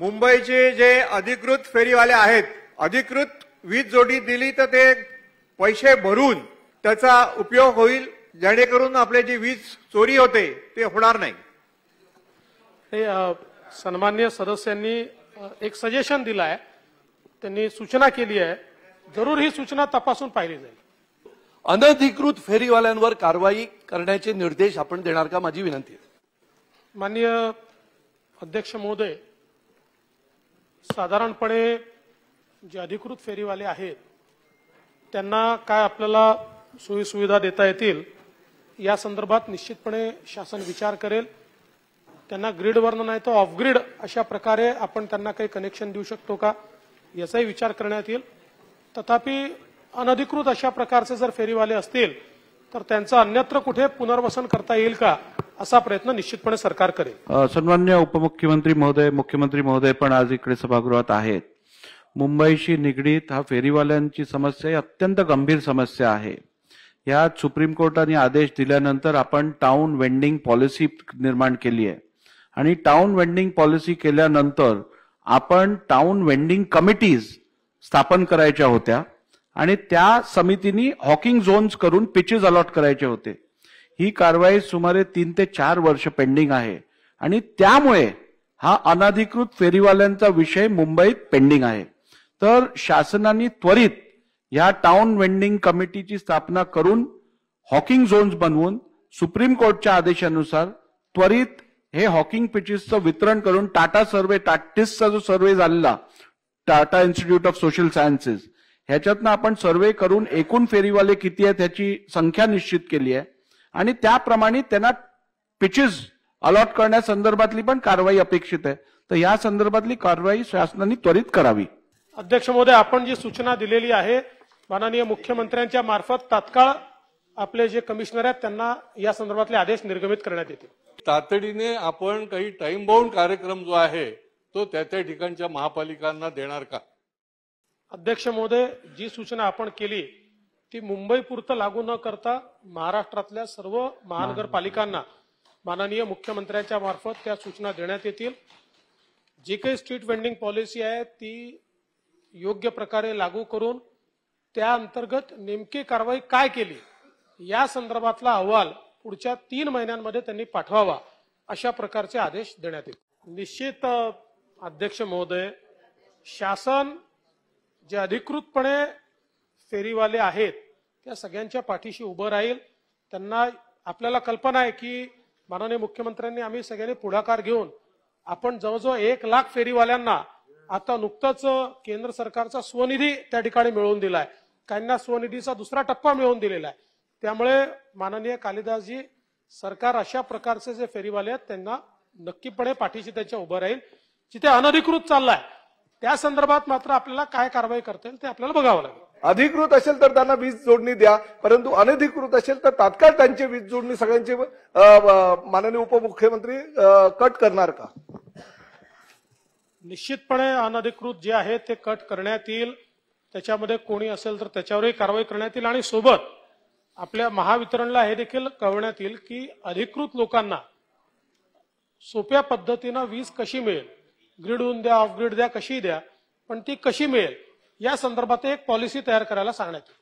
मुंबईचे जे अधिकृत फेरीवाले आहेत अधिकृत वीज जोडी दिली तर ते पैसे भरून त्याचा उपयोग होईल जेणेकरून आपले जी वीज चोरी होते ते होणार नाही हे सन्मान्य सदस्यांनी एक सजेशन दिलं आहे त्यांनी सूचना केली आहे जरूर ही सूचना तपासून पाहिली जाईल अनधिकृत फेरीवाल्यांवर कारवाई करण्याचे निर्देश आपण देणार का माझी विनंती आहे माननीय अध्यक्ष महोदय साधारणपणे जे अधिकृत फेरीवाले आहेत त्यांना काय आपल्याला सोयीसुविधा देता येतील या संदर्भात निश्चितपणे शासन विचार करेल त्यांना ग्रीडवरनं नाही तर ऑफग्रीड अशा प्रकारे आपण त्यांना काही कनेक्शन देऊ शकतो का याचाही विचार करण्यात येईल तथापि अनधिकृत अशा प्रकारचे जर फेरीवाले असतील तर त्यांचं अन्यत्र कुठे पुनर्वसन करता येईल का असा प्रयत्न निश्चितपणे सरकार करेल सन्मान्य उपमुख्यमंत्री महोदय मुख्यमंत्री महोदय पण आज इकडे सभागृहात आहेत मुंबईशी निगडीत हा फेरीवाल्यांची समस्या ही अत्यंत गंभीर समस्या आहे ह्यात सुप्रीम कोर्टाने आदेश दिल्यानंतर आपण टाउन वेंडिंग पॉलिसी निर्माण केली आहे आणि टाउन वेंडिंग पॉलिसी केल्यानंतर आपण टाउन वेंडिंग कमिटीज स्थापन करायच्या होत्या आणि त्या समितीने हॉकिंग झोन्स करून पिचेस अलॉट करायचे होते ही कारवाई सुमारे तीन ते चार वर्ष पेंडिंग आहे आणि त्यामुळे हा अनाधिकृत फेरीवाल्यांचा विषय मुंबईत पेंडिंग आहे तर शासनाने त्वरित या टाउन वेंडिंग कमिटीची स्थापना करून हॉकिंग झोन्स बनवून सुप्रीम कोर्टच्या आदेशानुसार त्वरित हे हॉकिंग पिचेसचं वितरण करून टाटा सर्वे टाटिसचा जो सर्वे झालेला Tata institute of social sciences ह्याच्यातनं आपण सर्वे करून एकूण फेरीवाले किती आहेत त्याची संख्या निश्चित केली आहे आणि त्याप्रमाणे त्यांना पिचेस अलॉट करण्यासंदर्भातली पण कारवाई अपेक्षित आहे तर या संदर्भातली कारवाई शासनाने त्वरित करावी अध्यक्ष महोदय आपण जी सूचना दिलेली आहे माननीय मुख्यमंत्र्यांच्या मार्फत तात्काळ आपले जे कमिशनर आहेत त्यांना या संदर्भातले आदेश निर्गमित करण्यात येतील तातडीने आपण काही टाइम बाउंड कार्यक्रम जो आहे तो त्या त्या ठिकाणच्या महापालिकांना देणार का अध्यक्ष महोदय जी सूचना आपण केली ती पुरतं लागू न करता महाराष्ट्रातल्या सर्व महानगरपालिकांना माननीय मुख्यमंत्र्यांच्या मार्फत त्या सूचना देण्यात येतील जी काही स्ट्रीट वेंडिंग पॉलिसी आहे ती योग्य प्रकारे लागू करून त्या अंतर्गत नेमकी कारवाई काय केली या संदर्भातला अहवाल पुढच्या तीन महिन्यांमध्ये त्यांनी पाठवावा अशा प्रकारचे आदेश देण्यात येतील निश्चित अध्यक्ष महोदय शासन जे अधिकृतपणे फेरीवाले आहेत त्या सगळ्यांच्या पाठीशी उभं राहील त्यांना आपल्याला कल्पना आहे की माननीय मुख्यमंत्र्यांनी आम्ही सगळ्यांनी पुढाकार घेऊन आपण जवळजवळ एक लाख फेरीवाल्यांना आता नुकतंच केंद्र सरकारचा स्वनिधी त्या ठिकाणी मिळवून दिलाय काहींना स्वनिधीचा दुसरा टप्पा मिळवून दिलेला आहे त्यामुळे माननीय कालिदासजी सरकार अशा प्रकारचे जे फेरीवाले आहेत त्यांना नक्कीपणे पाठीशी त्यांच्या उभं राहील जिथे अनधिकृत चाललाय त्या संदर्भात मात्र आपल्याला काय कारवाई करता येईल ते आपल्याला बघावं लागेल अधिकृत असेल तर त्यांना वीज जोडणी द्या परंतु अनधिकृत असेल तर तात्काळ त्यांची वीज जोडणी सगळ्यांची माननीय उपमुख्यमंत्री कट करणार का निश्चितपणे अनधिकृत जे आहे ते कट करण्यात येईल त्याच्यामध्ये कोणी असेल तर त्याच्यावरही कारवाई करण्यात येईल आणि सोबत आपल्या महावितरणला हे देखील कळवण्यात येईल की अधिकृत लोकांना सोप्या पद्धतीनं वीज कशी मिळेल होऊन द्या ऑफ ग्रीड द्या कशी द्या पण ती कशी मिळेल या संदर्भात एक पॉलिसी तयार करायला सांगण्यात